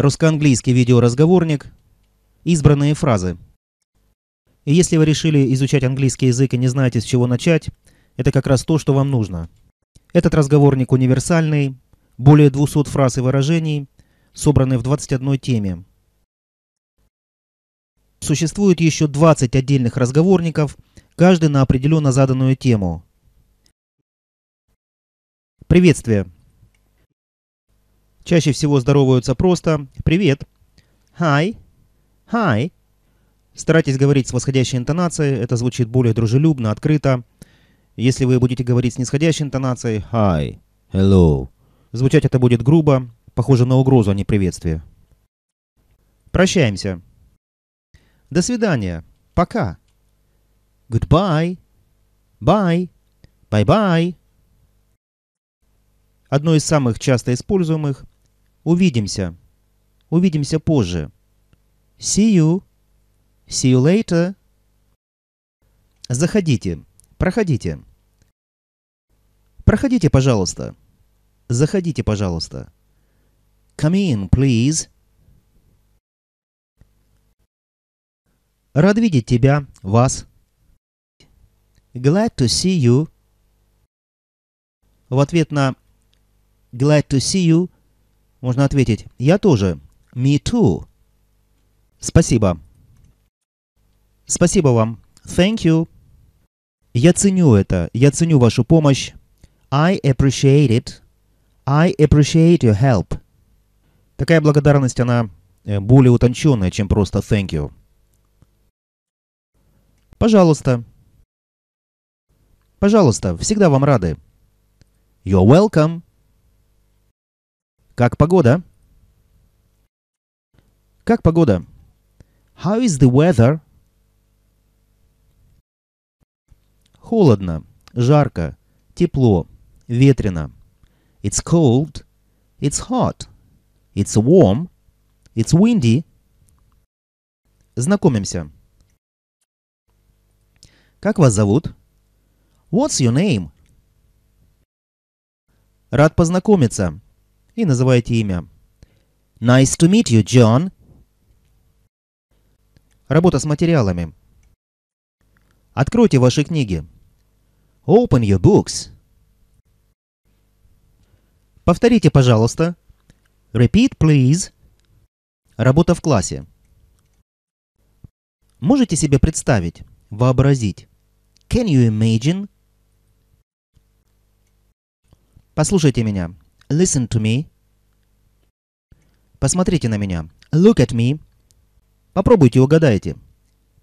русско-английский видеоразговорник, избранные фразы. И если вы решили изучать английский язык и не знаете, с чего начать, это как раз то, что вам нужно. Этот разговорник универсальный, более 200 фраз и выражений, собраны в 21 теме. Существует еще 20 отдельных разговорников, каждый на определенно заданную тему. Приветствие! Чаще всего здороваются просто «Привет», «Hi», «Hi». Старайтесь говорить с восходящей интонацией, это звучит более дружелюбно, открыто. Если вы будете говорить с нисходящей интонацией «Hi», «Hello», звучать это будет грубо, похоже на угрозу, а не приветствие. Прощаемся. До свидания. Пока. Goodbye. Bye. Bye-bye. Одно из самых часто используемых – Увидимся. Увидимся позже. See you. See you later. Заходите. Проходите. Проходите, пожалуйста. Заходите, пожалуйста. Come in, please. Рад видеть тебя, вас. Glad to see you. В ответ на Glad to see you можно ответить «Я тоже». Me too. Спасибо. Спасибо вам. Thank you. Я ценю это. Я ценю вашу помощь. I appreciate it. I appreciate your help. Такая благодарность, она э, более утонченная, чем просто thank you. Пожалуйста. Пожалуйста, всегда вам рады. You're welcome. Как погода? Как погода? How is the weather? Холодно, жарко, тепло, ветрено. It's cold. It's hot. It's warm. It's windy. Знакомимся. Как вас зовут? What's your name? Рад познакомиться и называете имя. Nice to meet you, John. Работа с материалами. Откройте ваши книги. Open your books. Повторите, пожалуйста. Repeat, please. Работа в классе. Можете себе представить, вообразить? Can you imagine? Послушайте меня. Listen to me. Посмотрите на меня. Look at me. Попробуйте угадайте.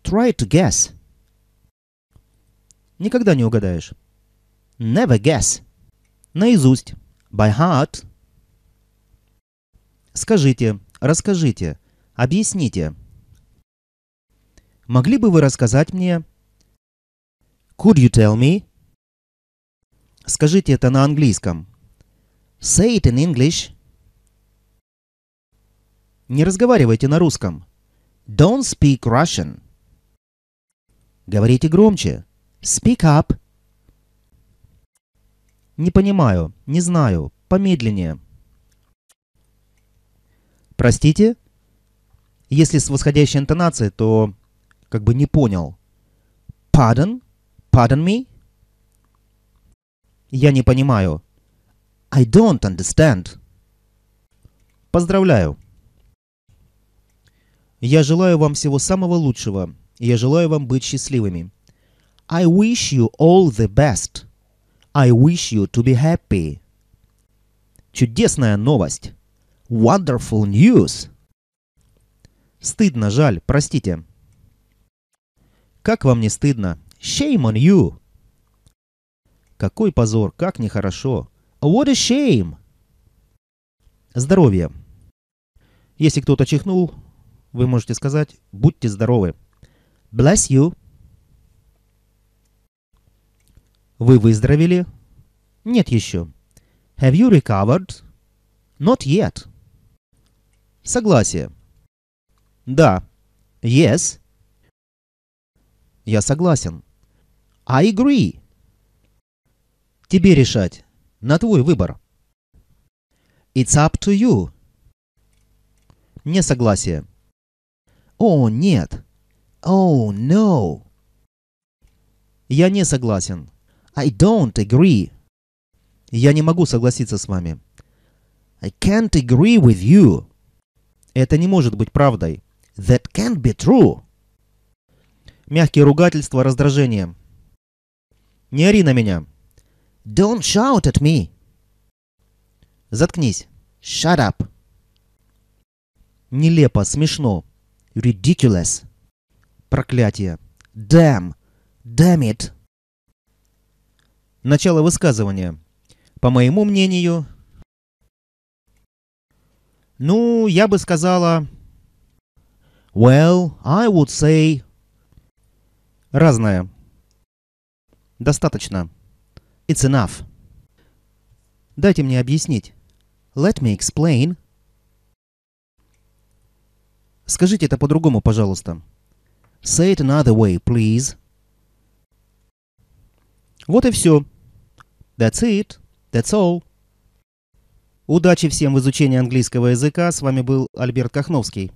Try to guess. Никогда не угадаешь. Never guess. Наизусть. By heart. Скажите, расскажите, объясните. Могли бы вы рассказать мне? Could you tell me? Скажите это на английском. Say it in English. Не разговаривайте на русском. Don't speak Russian. Говорите громче. Speak up. Не понимаю, не знаю, помедленнее. Простите? Если с восходящей интонацией, то как бы не понял. Pardon? Pardon me? Я не понимаю. I don't understand. Поздравляю. Я желаю вам всего самого лучшего. Я желаю вам быть счастливыми. I wish you all the best. I wish you to be happy. Чудесная новость. Wonderful news. Стыдно, жаль, простите. Как вам не стыдно? Shame on you. Какой позор, как нехорошо. What a shame! Здоровье. Если кто-то чихнул, вы можете сказать «Будьте здоровы». Bless you. Вы выздоровели? Нет еще. Have you recovered? Not yet. Согласие. Да. Yes. Я согласен. I agree. Тебе решать. На твой выбор. It's up to you. Несогласие. О, oh, нет. О, oh, no. Я не согласен. I don't agree. Я не могу согласиться с вами. I can't agree with you. Это не может быть правдой. That can't be true. Мягкие ругательства, раздражение. Не ори на меня. Don't shout at me. Заткнись. Shut up. Нелепо, смешно. Ridiculous. Проклятие. Damn. Damn it. Начало высказывания. По моему мнению... Ну, я бы сказала... Well, I would say... Разное. Достаточно. It's enough. Дайте мне объяснить. Let me explain. Скажите это по-другому, пожалуйста. Say it another way, please. Вот и все. That's it. That's all. Удачи всем в изучении английского языка. С вами был Альберт Кахновский.